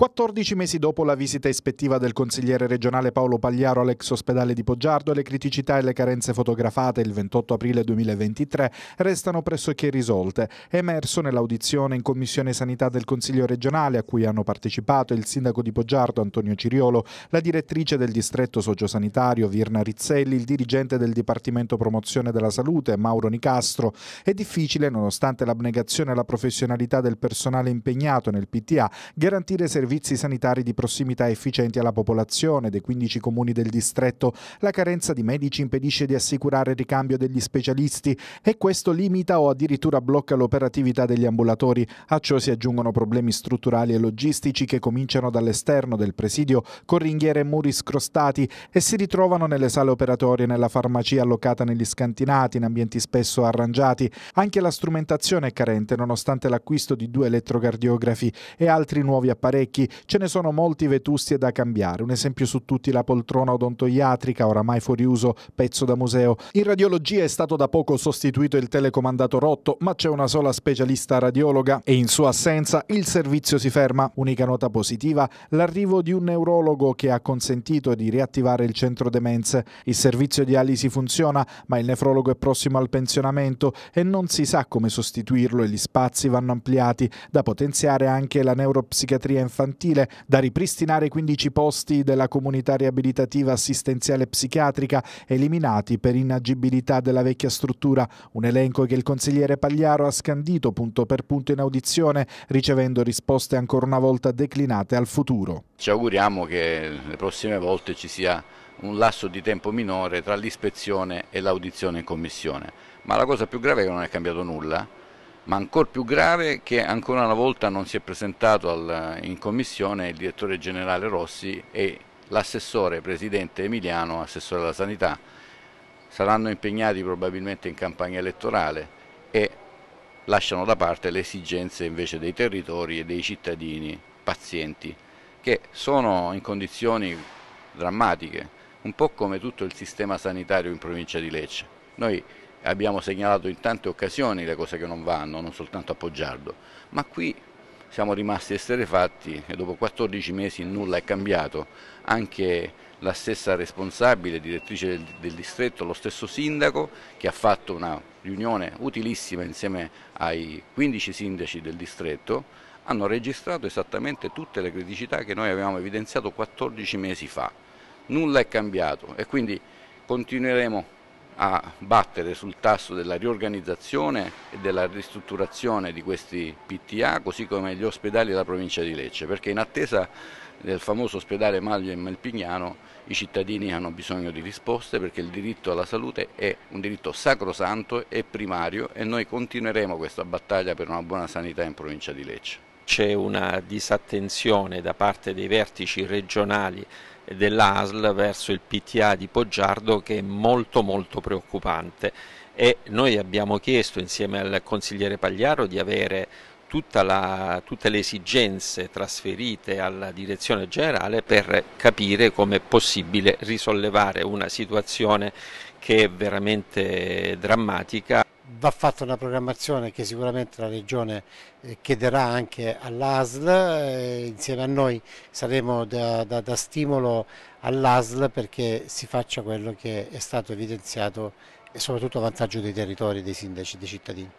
14 mesi dopo la visita ispettiva del consigliere regionale Paolo Pagliaro all'ex ospedale di Poggiardo, le criticità e le carenze fotografate il 28 aprile 2023 restano pressoché risolte. emerso nell'audizione in Commissione Sanità del Consiglio regionale, a cui hanno partecipato il sindaco di Poggiardo Antonio Ciriolo, la direttrice del distretto sociosanitario Virna Rizzelli, il dirigente del Dipartimento Promozione della Salute Mauro Nicastro. È difficile, nonostante l'abnegazione e la professionalità del personale impegnato nel PTA, garantire servizi servizi sanitari di prossimità efficienti alla popolazione dei 15 comuni del distretto, la carenza di medici impedisce di assicurare il ricambio degli specialisti e questo limita o addirittura blocca l'operatività degli ambulatori. A ciò si aggiungono problemi strutturali e logistici che cominciano dall'esterno del presidio con ringhiere e muri scrostati e si ritrovano nelle sale operatorie, nella farmacia allocata negli scantinati, in ambienti spesso arrangiati. Anche la strumentazione è carente nonostante l'acquisto di due elettrocardiografi e altri nuovi apparecchi vecchi, ce ne sono molti vetusti e da cambiare. Un esempio su tutti la poltrona odontoiatrica, oramai fuori uso, pezzo da museo. In radiologia è stato da poco sostituito il telecomandato rotto, ma c'è una sola specialista radiologa e in sua assenza il servizio si ferma. Unica nota positiva, l'arrivo di un neurologo che ha consentito di riattivare il centro demenze. Il servizio dialisi funziona, ma il nefrologo è prossimo al pensionamento e non si sa come sostituirlo e gli spazi vanno ampliati, da potenziare anche la neuropsichiatria infantile infantile, da ripristinare 15 posti della comunità riabilitativa assistenziale psichiatrica eliminati per inagibilità della vecchia struttura, un elenco che il consigliere Pagliaro ha scandito punto per punto in audizione, ricevendo risposte ancora una volta declinate al futuro. Ci auguriamo che le prossime volte ci sia un lasso di tempo minore tra l'ispezione e l'audizione in commissione, ma la cosa più grave è che non è cambiato nulla, ma ancora più grave che ancora una volta non si è presentato al, in commissione il direttore generale Rossi e l'assessore presidente Emiliano, assessore della sanità. Saranno impegnati probabilmente in campagna elettorale e lasciano da parte le esigenze invece dei territori e dei cittadini pazienti che sono in condizioni drammatiche, un po' come tutto il sistema sanitario in provincia di Lecce. Noi abbiamo segnalato in tante occasioni le cose che non vanno, non soltanto a Poggiardo, ma qui siamo rimasti esterefatti e dopo 14 mesi nulla è cambiato, anche la stessa responsabile, direttrice del, del distretto, lo stesso sindaco che ha fatto una riunione utilissima insieme ai 15 sindaci del distretto, hanno registrato esattamente tutte le criticità che noi avevamo evidenziato 14 mesi fa. Nulla è cambiato e quindi continueremo a battere sul tasso della riorganizzazione e della ristrutturazione di questi PTA, così come gli ospedali della provincia di Lecce, perché in attesa del famoso ospedale Maglio in Malpignano i cittadini hanno bisogno di risposte perché il diritto alla salute è un diritto sacrosanto e primario e noi continueremo questa battaglia per una buona sanità in provincia di Lecce c'è una disattenzione da parte dei vertici regionali dell'ASL verso il PTA di Poggiardo che è molto molto preoccupante e noi abbiamo chiesto insieme al consigliere Pagliaro di avere la, tutte le esigenze trasferite alla direzione generale per capire come è possibile risollevare una situazione che è veramente drammatica va fatta una programmazione che sicuramente la Regione eh, chiederà anche all'ASL, eh, insieme a noi saremo da, da, da stimolo all'ASL perché si faccia quello che è stato evidenziato e soprattutto a vantaggio dei territori, dei sindaci, dei cittadini.